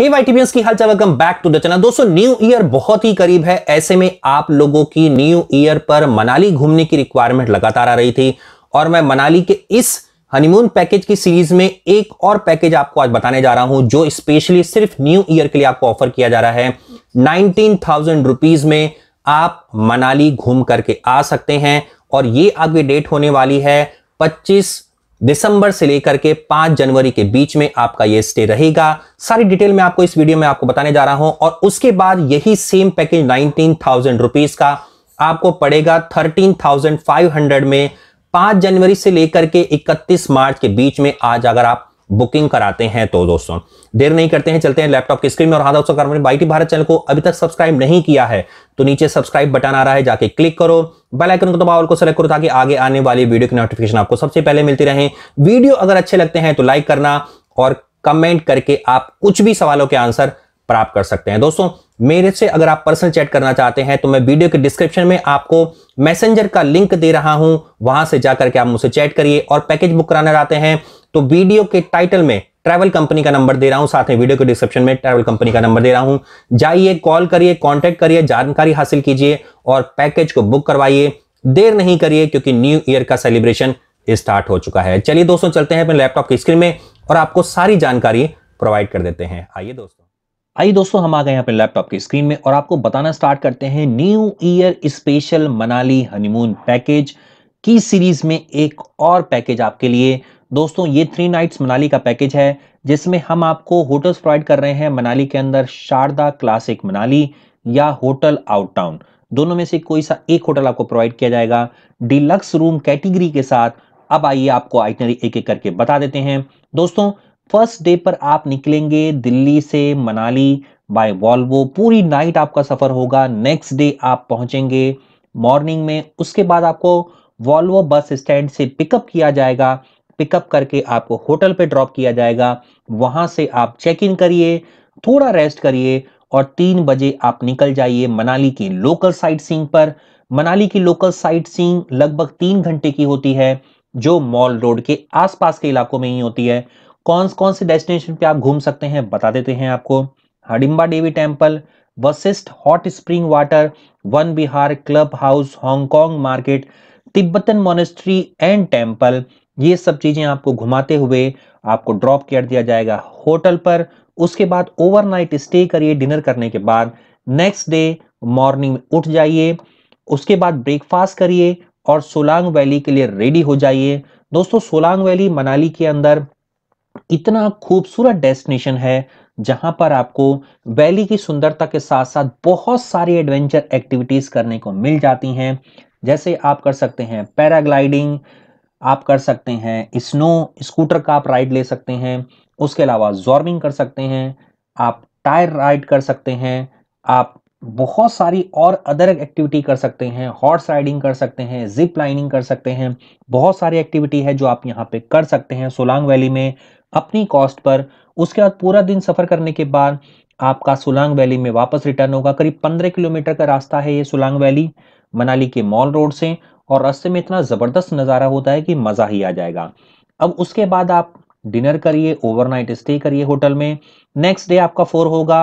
हे वाईटीबियंस की welcome back to the channel दोस्तों न्यू ईयर बहुत ही करीब है ऐसे में आप लोगों की न्यू ईयर पर मनाली घूमने की रिक्वायरमेंट लगातार आ रही थी और मैं मनाली के इस हनीमून पैकेज की सीरीज में एक और पैकेज आपको आज बताने जा रहा हूं जो स्पेशली सिर्फ न्यू ईयर के लिए आपको ऑफर किया जा रहा है नाइनटीन थाउजेंड रुपीज में आप मनाली घूम करके आ सकते हैं और ये आपकी डेट होने वाली है पच्चीस दिसंबर से लेकर के 5 जनवरी के बीच में आपका ये स्टे रहेगा सारी डिटेल में आपको इस वीडियो में आपको बताने जा रहा हूं और उसके बाद यही same package nineteen thousand rupees का आपको पड़ेगा थर्टीन थाउजेंड फाइव हंड्रेड में 5 जनवरी से लेकर के 31 मार्च के बीच में आज अगर आप बुकिंग कराते हैं तो दोस्तों देर नहीं करते हैं चलते हैं लैपटॉप की स्क्रीन में और हाथ दोस्तों अगर बाईटी भारत चैनल को अभी तक सब्सक्राइब नहीं किया है तो नीचे सब्सक्राइब बटन आ रहा है जाके क्लिक करो बेल आइकन को दबाओ को सेलेक्ट करो ताकि आगे आने वाली वीडियो की नोटिफिकेशन आपको सबसे पहले मिलती रहे वीडियो अगर अच्छे लगते हैं तो लाइक करना और कमेंट करके आप कुछ भी सवालों के आंसर प्राप्त कर सकते हैं दोस्तों मेरे से अगर आप पर्सनल चैट करना चाहते हैं तो मैं वीडियो के डिस्क्रिप्शन में आपको मैसेंजर का लिंक दे रहा हूं वहां से जाकर के आप मुझसे चैट करिए और पैकेज बुक कराना चाहते हैं तो वीडियो के टाइटल में ट्रैवल कंपनी का नंबर दे रहा हूं साथ में वीडियो के डिस्क्रिप्शन में ट्रैवल कंपनी का नंबर दे रहा हूं जाइए कॉल करिए कॉन्टैक्ट करिए जानकारी हासिल कीजिए और पैकेज को बुक करवाइए देर नहीं करिए क्योंकि न्यू ईयर का सेलिब्रेशन स्टार्ट हो चुका है चलिए दोस्तों चलते हैं अपने लैपटॉप की स्क्रीन में और आपको सारी जानकारी प्रोवाइड कर देते हैं आइए दोस्तों आइए दोस्तों हम आ गए यहाँ पे लैपटॉप की स्क्रीन में और आपको बताना स्टार्ट करते हैं new year special Manali honeymoon package की सीरीज में एक और पैकेज आपके लिए दोस्तों ये थ्री नाइट्स मनाली का पैकेज है जिसमें हम आपको होटल्स प्रोवाइड कर रहे हैं मनाली के अंदर शारदा क्लासिक मनाली या होटल आउट टाउन दोनों में से कोई सा एक होटल आपको प्रोवाइड किया जाएगा डिलक्स रूम कैटेगरी के साथ अब आइए आपको आइटनरी एक एक करके बता देते हैं दोस्तों फर्स्ट डे पर आप निकलेंगे दिल्ली से मनाली बाय वॉल्वो पूरी नाइट आपका सफ़र होगा नेक्स्ट डे आप पहुंचेंगे मॉर्निंग में उसके बाद आपको वॉल्वो बस स्टैंड से पिकअप किया जाएगा पिकअप करके आपको होटल पे ड्रॉप किया जाएगा वहां से आप चेक इन करिए थोड़ा रेस्ट करिए और तीन बजे आप निकल जाइए मनाली की लोकल साइट सींग पर मनाली की लोकल साइट सींग लगभग तीन घंटे की होती है जो मॉल रोड के आसपास के इलाकों में ही होती है कौन कौन से डेस्टिनेशन पे आप घूम सकते हैं बता देते हैं आपको Hadimba Devi temple Vashisht hot spring water Van Vihar club house Hong Kong market Tibetan monastery and temple ये सब चीज़ें आपको घुमाते हुए आपको ड्रॉप कर दिया जाएगा होटल पर उसके बाद ओवरनाइट स्टे करिए डिनर करने के बाद नेक्स्ट डे मॉर्निंग उठ जाइए उसके बाद ब्रेकफास्ट करिए और सोलांग वैली के लिए रेडी हो जाइए दोस्तों सोलांग वैली मनाली के अंदर इतना खूबसूरत डेस्टिनेशन है जहां पर आपको वैली की सुंदरता के साथ साथ बहुत सारी एडवेंचर एक्टिविटीज़ करने को मिल जाती हैं जैसे आप कर सकते हैं पैराग्लाइडिंग आप कर सकते हैं स्नो स्कूटर का आप राइड ले सकते हैं उसके अलावा जॉर्मिंग कर सकते हैं आप टायर राइड कर सकते हैं आप बहुत सारी और अदर एक्टिविटी कर सकते हैं हॉर्स राइडिंग कर सकते हैं जिप लाइनिंग कर सकते हैं बहुत सारी एक्टिविटी है जो आप यहाँ पे कर सकते हैं सोलांग वैली में अपनी कॉस्ट पर उसके बाद पूरा दिन सफ़र करने के बाद आपका सुलांग वैली में वापस रिटर्न होगा करीब पंद्रह किलोमीटर का रास्ता है ये सुलांग वैली मनाली के मॉल रोड से और रास्ते में इतना ज़बरदस्त नज़ारा होता है कि मज़ा ही आ जाएगा अब उसके बाद आप डिनर करिए ओवरनाइट स्टे करिए होटल में नेक्स्ट डे आपका फोर होगा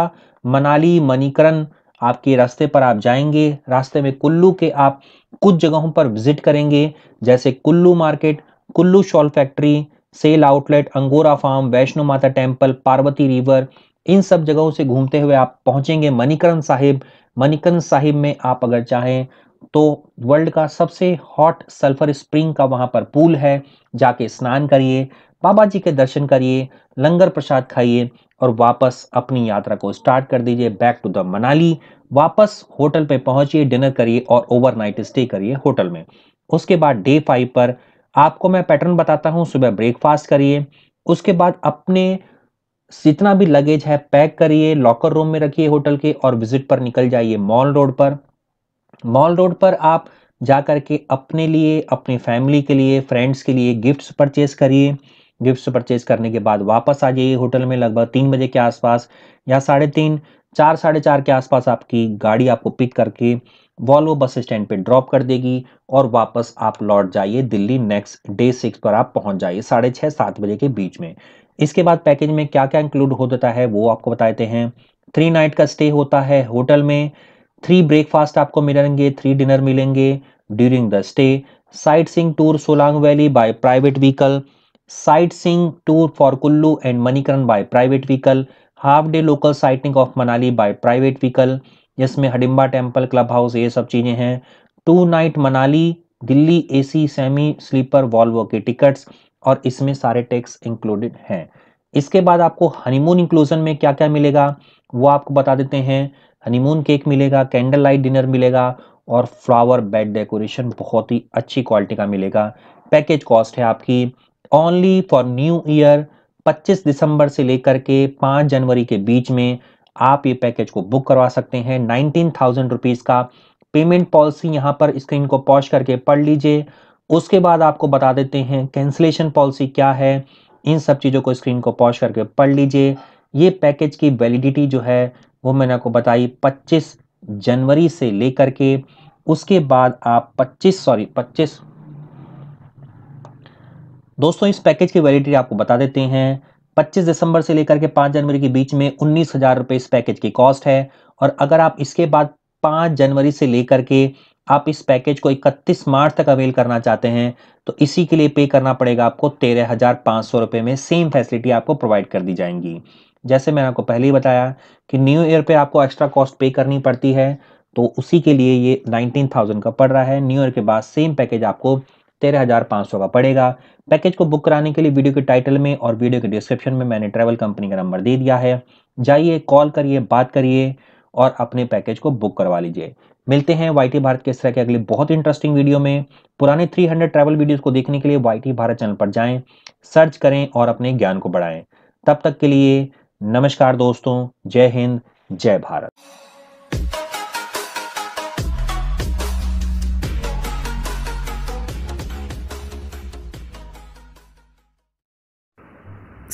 मनाली मणिकरण आपके रास्ते पर आप जाएंगे रास्ते में कुल्लू के आप कुछ जगहों पर विजिट करेंगे जैसे Kullu market Kullu shawl factory sale outlet Angora farm Vaishno Mata temple Parvati river in सब जगहों से घूमते हुए आप पहुंचेंगे मणिकरण साहिब मणिकरण साहिब में आप अगर चाहें तो वर्ल्ड का सबसे हॉट सल्फर स्प्रिंग का वहां पर पूल है जाके स्नान करिए बाबा जी के दर्शन करिए लंगर प्रसाद खाइए और वापस अपनी यात्रा को स्टार्ट कर दीजिए बैक टू द मनाली वापस होटल पे पहुंचिए डिनर करिए और ओवरनाइट स्टे करिए होटल में उसके बाद डे फाइव पर आपको मैं पैटर्न बताता हूँ सुबह ब्रेकफास्ट करिए उसके बाद अपने जितना भी लगेज है पैक करिए लॉकर रूम में रखिए होटल के और विजिट पर निकल जाइए मॉल रोड पर मॉल रोड पर आप जा कर के अपने लिए अपनी फैमिली के लिए फ्रेंड्स के लिए गिफ्ट्स परचेज करिए गिफ्ट्स परचेज करने के बाद वापस आ जाइए होटल में लगभग तीन बजे के आसपास या साढ़े तीन चार साढ़े चार के आसपास आपकी गाड़ी आपको पिक करके वॉल्वो बस स्टैंड पे ड्रॉप कर देगी और वापस आप लौट जाइए दिल्ली नेक्स्ट डे सिक्स पर आप पहुंच जाइए साढ़े छः सात बजे के बीच में इसके बाद पैकेज में क्या क्या इंक्लूड हो जाता है वो आपको बताते हैं थ्री नाइट का स्टे होता है होटल में थ्री ब्रेकफास्ट आपको मिलेंगे थ्री डिनर मिलेंगे during the stay sightseeing tour Solang valley by private vehicle sightseeing tour for Kullu and Manikaran by private vehicle half day local sighting of Manali by private vehicle जिसमें Hadimba temple club house ये सब चीज़ें हैं two night Manali Delhi AC semi sleeper Volvo के tickets और इसमें सारे tax included हैं इसके बाद आपको हनीमून इंक्लूजन में क्या क्या मिलेगा वो आपको बता देते हैं हनीमून केक मिलेगा कैंडल लाइट डिनर मिलेगा और फ्लावर बेड डेकोरेशन बहुत ही अच्छी क्वालिटी का मिलेगा पैकेज कॉस्ट है आपकी ओनली फॉर न्यू ईयर 25 दिसंबर से लेकर के 5 जनवरी के बीच में आप ये पैकेज को बुक करवा सकते हैं नाइनटीन थाउजेंड रुपीज़ का पेमेंट पॉलिसी यहाँ पर स्क्रीन को पॉज करके पढ़ लीजिए उसके बाद आपको बता देते हैं कैंसिलेशन पॉलिसी क्या है इन सब चीज़ों को स्क्रीन को पॉज करके पढ़ लीजिए ये पैकेज की वैलिडिटी जो है वो मैंने आपको बताई 25 जनवरी से लेकर के उसके बाद आप 25 सॉरी पच्चीस दोस्तों इस पैकेज की वैलिडिटी आपको बता देते हैं 25 दिसंबर से लेकर के 5 जनवरी के बीच में उन्नीस हज़ार रुपये इस पैकेज की कॉस्ट है और अगर आप इसके बाद 5 जनवरी से लेकर के आप इस पैकेज को 31 मार्च तक अवेल करना चाहते हैं तो इसी के लिए पे करना पड़ेगा आपको तेरह हज़ार पाँच सौ रुपये में सेम फैसिलिटी आपको प्रोवाइड कर दी जाएंगी जैसे मैंने आपको पहले ही बताया कि न्यू ईयर पे आपको एक्स्ट्रा कॉस्ट पे करनी पड़ती है तो उसी के लिए ये नाइनटीन थाउजेंड का पड़ रहा है न्यू ईयर के बाद सेम पैकेज आपको तेरह हज़ार पाँच सौ का पड़ेगा पैकेज को बुक कराने के लिए वीडियो के टाइटल में और वीडियो के डिस्क्रिप्शन में मैंने ट्रैवल कंपनी का नंबर दे दिया है जाइए कॉल करिए बात करिए और अपने पैकेज को बुक करवा लीजिए मिलते हैं वाई भारत के इस तरह के अगले बहुत इंटरेस्टिंग वीडियो में पुराने 300 ट्रैवल वीडियोज़ को देखने के लिए वाई भारत चैनल पर जाएं सर्च करें और अपने ज्ञान को बढ़ाएं तब तक के लिए नमस्कार दोस्तों जय हिंद जय भारत